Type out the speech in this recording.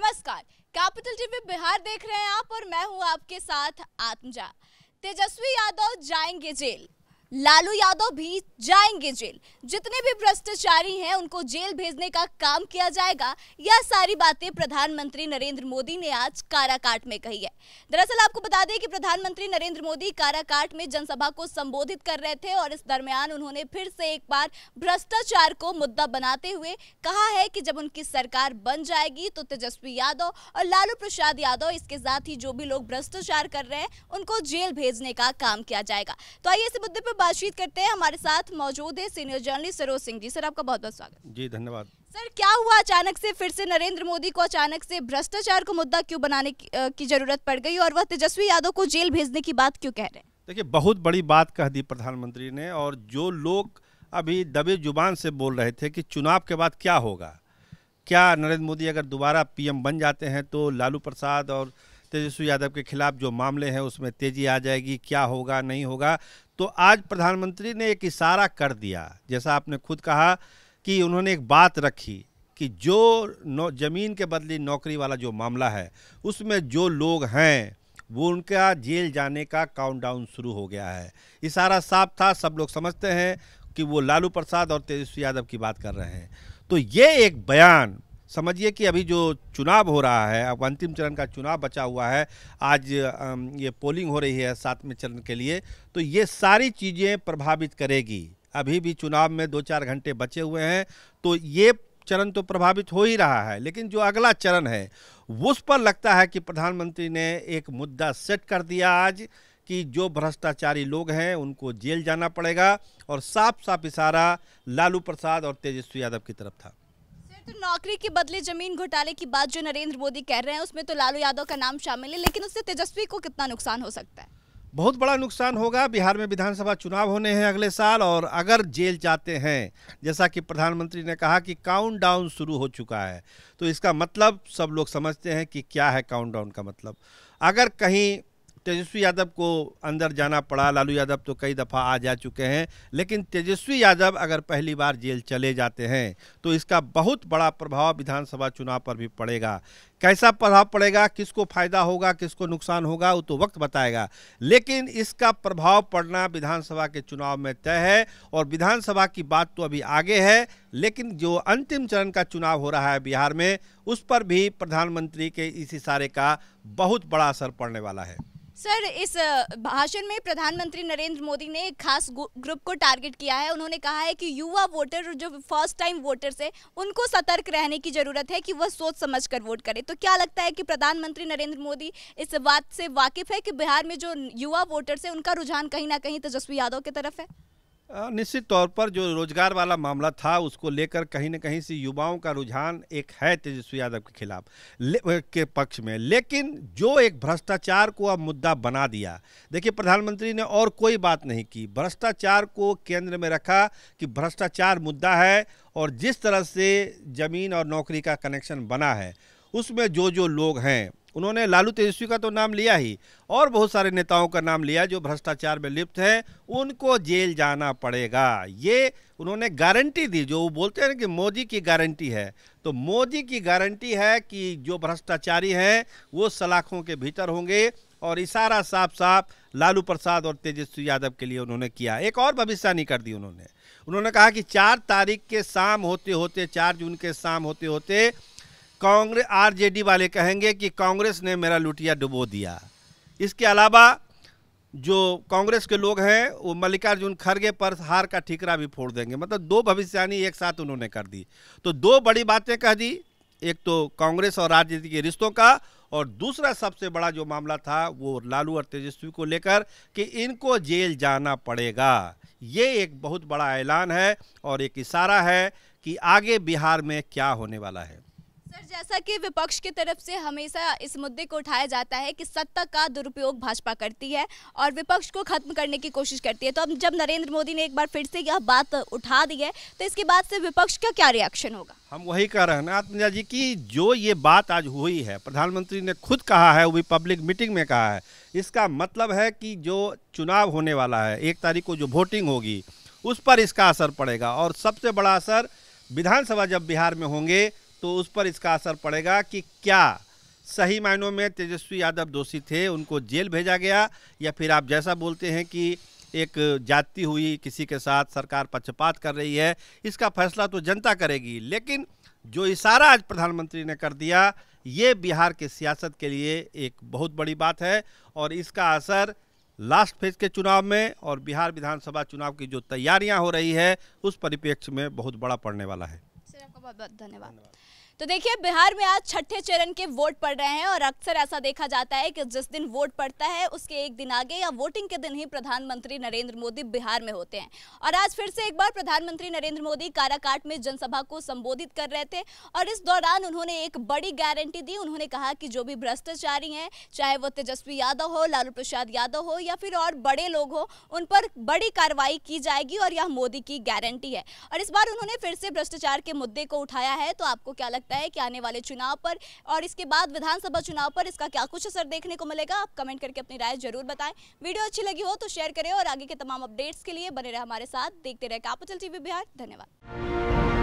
नमस्कार capital TV Bihar देख रहे हैं आप और मैं हूं आपके साथ आत्मजा तेजस्वी यादव जाएंगे जेल लालू यादव भी जाएंगे जेल जितने भी भ्रष्टाचारी हैं उनको जेल भेजने का काम किया जाएगा यह सारी बातें प्रधानमंत्री नरेंद्र मोदी ने आज काराकाट में कही है दरअसल आपको बता दें कि प्रधानमंत्री नरेंद्र मोदी काराकाट में जनसभा को संबोधित कर रहे थे और इस दरमियान उन्होंने फिर से एक बार भ्रष्टाचार को मुद्दा बनाते हुए कहा है कि जब उनकी सरकार बन जाएगी तो तेजस्वी यादव और लालू प्रसाद यादव इसके साथ ही जो भी लोग भ्रष्टाचार कर रहे हैं उनको जेल भेजने का काम किया जाएगा तो आइए इस मुद्दे पर बातचीत करते हैं हमारे साथ मौजूद है senior journalist Saroj Singh ji sir आपका बहुत बहुत स्वागत जी धन्यवाद सर क्या हुआ अचानक से फिर से नरेंद्र मोदी को अचानक से भ्रष्टाचार को मुद्दा क्यों बनाने की, जरूरत पड़ गई और वह तेजस्वी यादव को जेल भेजने की बात क्यों कह रहे हैं देखिए बहुत बड़ी बात कह दी प्रधानमंत्री ने और जो लोग अभी दबे जुबान से बोल रहे थे कि चुनाव के बाद क्या होगा क्या नरेंद्र मोदी अगर दोबारा पीएम बन जाते हैं तो लालू प्रसाद और तेजस्वी यादव के खिलाफ जो मामले हैं उसमें तेज़ी आ जाएगी क्या होगा नहीं होगा तो आज प्रधानमंत्री ने एक इशारा कर दिया जैसा आपने खुद कहा कि उन्होंने एक बात रखी कि जो नौ ज़मीन के बदले नौकरी वाला जो मामला है उसमें जो लोग हैं वो उनका जेल जाने का काउंटडाउन शुरू हो गया है इशारा साफ था सब लोग समझते हैं कि वो लालू प्रसाद और तेजस्वी यादव की बात कर रहे हैं तो ये एक बयान समझिए कि अभी जो चुनाव हो रहा है अब अंतिम चरण का चुनाव बचा हुआ है आज ये पोलिंग हो रही है सातवें चरण के लिए तो ये सारी चीज़ें प्रभावित करेगी अभी भी चुनाव में दो चार घंटे बचे हुए हैं तो ये चरण तो प्रभावित हो ही रहा है लेकिन जो अगला चरण है उस पर लगता है कि प्रधानमंत्री ने एक मुद्दा सेट कर दिया आज कि जो भ्रष्टाचारी लोग हैं उनको जेल जाना पड़ेगा और साफ साफ इशारा लालू प्रसाद और तेजस्वी यादव की तरफ था तो नौकरी के बदले जमीन घोटाले की बात जो नरेंद्र मोदी कह रहे हैं उसमें तो लालू यादव का नाम शामिल है लेकिन उससे तेजस्वी को कितना नुकसान हो सकता है बहुत बड़ा नुकसान होगा बिहार में विधानसभा चुनाव होने हैं अगले साल और अगर जेल जाते हैं जैसा कि प्रधानमंत्री ने कहा कि काउंटडाउन शुरू हो चुका है तो इसका मतलब सब लोग समझते हैं कि क्या है काउंटडाउन का मतलब अगर कहीं तेजस्वी यादव को अंदर जाना पड़ा लालू यादव तो कई दफ़ा आ जा चुके हैं लेकिन तेजस्वी यादव अगर पहली बार जेल चले जाते हैं तो इसका बहुत बड़ा प्रभाव विधानसभा चुनाव पर भी पड़ेगा कैसा प्रभाव पड़ेगा किसको फ़ायदा होगा किसको नुकसान होगा वो तो वक्त बताएगा लेकिन इसका प्रभाव पड़ना विधानसभा के चुनाव में तय है और विधानसभा की बात तो अभी आगे है लेकिन जो अंतिम चरण का चुनाव हो रहा है बिहार में उस पर भी प्रधानमंत्री के इस इशारे का बहुत बड़ा असर पड़ने वाला है सर इस भाषण में प्रधानमंत्री नरेंद्र मोदी ने एक खास ग्रुप को टारगेट किया है उन्होंने कहा है कि युवा वोटर जो फर्स्ट टाइम वोटर्स है उनको सतर्क रहने की जरूरत है कि वह सोच समझ कर वोट करें तो क्या लगता है कि प्रधानमंत्री नरेंद्र मोदी इस बात से वाकिफ है कि बिहार में जो युवा वोटर्स है उनका रुझान कहीं ना कहीं तेजस्वी यादव की तरफ है निश्चित तौर पर जो रोजगार वाला मामला था उसको लेकर कहीं ना कहीं से युवाओं का रुझान एक है तेजस्वी यादव के खिलाफ के पक्ष में लेकिन जो एक भ्रष्टाचार को अब मुद्दा बना दिया देखिए प्रधानमंत्री ने और कोई बात नहीं की भ्रष्टाचार को केंद्र में रखा कि भ्रष्टाचार मुद्दा है और जिस तरह से ज़मीन और नौकरी का कनेक्शन बना है उसमें जो जो लोग हैं उन्होंने लालू तेजस्वी का तो नाम लिया ही और बहुत सारे नेताओं का नाम लिया जो भ्रष्टाचार में लिप्त हैं उनको जेल जाना पड़ेगा ये उन्होंने गारंटी दी जो वो बोलते हैं कि मोदी की गारंटी है तो मोदी की गारंटी है कि जो भ्रष्टाचारी हैं वो सलाखों के भीतर होंगे और इशारा साफ साफ लालू प्रसाद और तेजस्वी यादव के लिए उन्होंने किया एक और भविष्यवाणी कर दी उन्होंने उन्होंने कहा कि चार तारीख के शाम होते होते चार जून के शाम होते होते कांग्रेस आरजेडी वाले कहेंगे कि कांग्रेस ने मेरा लुटिया डुबो दिया इसके अलावा जो कांग्रेस के लोग हैं वो मल्लिकार्जुन खड़गे पर हार का ठीकरा भी फोड़ देंगे मतलब दो भविष्यवाणी एक साथ उन्होंने कर दी तो दो बड़ी बातें कह दी एक तो कांग्रेस और राजनीति के रिश्तों का और दूसरा सबसे बड़ा जो मामला था वो लालू और तेजस्वी को लेकर कि इनको जेल जाना पड़ेगा ये एक बहुत बड़ा ऐलान है और एक इशारा है कि आगे बिहार में क्या होने वाला है सर जैसा कि विपक्ष की तरफ से हमेशा इस मुद्दे को उठाया जाता है कि सत्ता का दुरुपयोग भाजपा करती है और विपक्ष को खत्म करने की कोशिश करती है तो अब जब नरेंद्र मोदी ने एक बार फिर से यह बात उठा दी है तो इसके बाद से विपक्ष का क्या रिएक्शन होगा हम वही कह रहे हैं ना आत्मजा जी की जो ये बात आज हुई है प्रधानमंत्री ने खुद कहा है वो पब्लिक मीटिंग में कहा है इसका मतलब है कि जो चुनाव होने वाला है एक तारीख को जो वोटिंग होगी उस पर इसका असर पड़ेगा और सबसे बड़ा असर विधानसभा जब बिहार में होंगे तो उस पर इसका असर पड़ेगा कि क्या सही मायनों में तेजस्वी यादव दोषी थे उनको जेल भेजा गया या फिर आप जैसा बोलते हैं कि एक जाति हुई किसी के साथ सरकार पक्षपात कर रही है इसका फैसला तो जनता करेगी लेकिन जो इशारा आज प्रधानमंत्री ने कर दिया ये बिहार के सियासत के लिए एक बहुत बड़ी बात है और इसका असर लास्ट फेज के चुनाव में और बिहार विधानसभा चुनाव की जो तैयारियां हो रही है उस परिप्रेक्ष्य में बहुत बड़ा पड़ने वाला है सर आपका बहुत बहुत धन्यवाद तो देखिए बिहार में आज छठे चरण के वोट पड़ रहे हैं और अक्सर ऐसा देखा जाता है कि जिस दिन वोट पड़ता है उसके एक दिन आगे या वोटिंग के दिन ही प्रधानमंत्री नरेंद्र मोदी बिहार में होते हैं और आज फिर से एक बार प्रधानमंत्री नरेंद्र मोदी काराकाट में जनसभा को संबोधित कर रहे थे और इस दौरान उन्होंने एक बड़ी गारंटी दी उन्होंने कहा कि जो भी भ्रष्टाचारी हैं चाहे वो तेजस्वी यादव हो लालू प्रसाद यादव हो या फिर और बड़े लोग हो उन पर बड़ी कार्रवाई की जाएगी और यह मोदी की गारंटी है और इस बार उन्होंने फिर से भ्रष्टाचार के मुद्दे को उठाया है तो आपको क्या लगता है कि आने वाले चुनाव पर और इसके बाद विधानसभा चुनाव पर इसका क्या कुछ असर देखने को मिलेगा आप कमेंट करके अपनी राय जरूर बताएं वीडियो अच्छी लगी हो तो शेयर करें और आगे के तमाम अपडेट्स के लिए बने रहे हमारे साथ देखते रहे कैपिटल टीवी बिहार धन्यवाद